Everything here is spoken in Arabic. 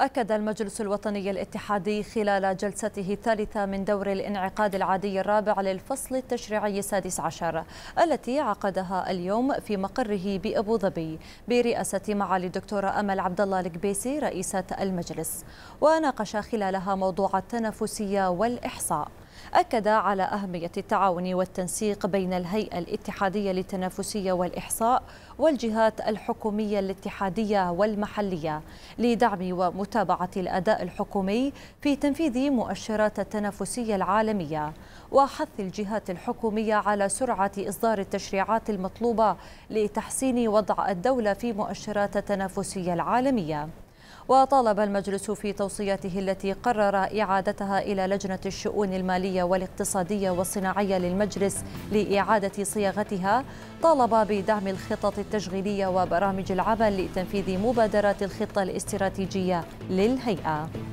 أكد المجلس الوطني الاتحادي خلال جلسته الثالثة من دور الانعقاد العادي الرابع للفصل التشريعي السادس عشر التي عقدها اليوم في مقره بأبو ظبي برئاسة معالي الدكتورة أمل عبد الله القبيسي رئيسة المجلس وناقش خلالها موضوع التنافسية والإحصاء أكد على أهمية التعاون والتنسيق بين الهيئة الاتحادية للتنافسية والإحصاء والجهات الحكومية الاتحادية والمحلية لدعم ومتابعة الأداء الحكومي في تنفيذ مؤشرات التنافسية العالمية وحث الجهات الحكومية على سرعة إصدار التشريعات المطلوبة لتحسين وضع الدولة في مؤشرات التنافسية العالمية وطالب المجلس في توصياته التي قرر إعادتها إلى لجنة الشؤون المالية والاقتصادية والصناعية للمجلس لإعادة صياغتها طالب بدعم الخطط التشغيلية وبرامج العمل لتنفيذ مبادرات الخطة الاستراتيجية للهيئة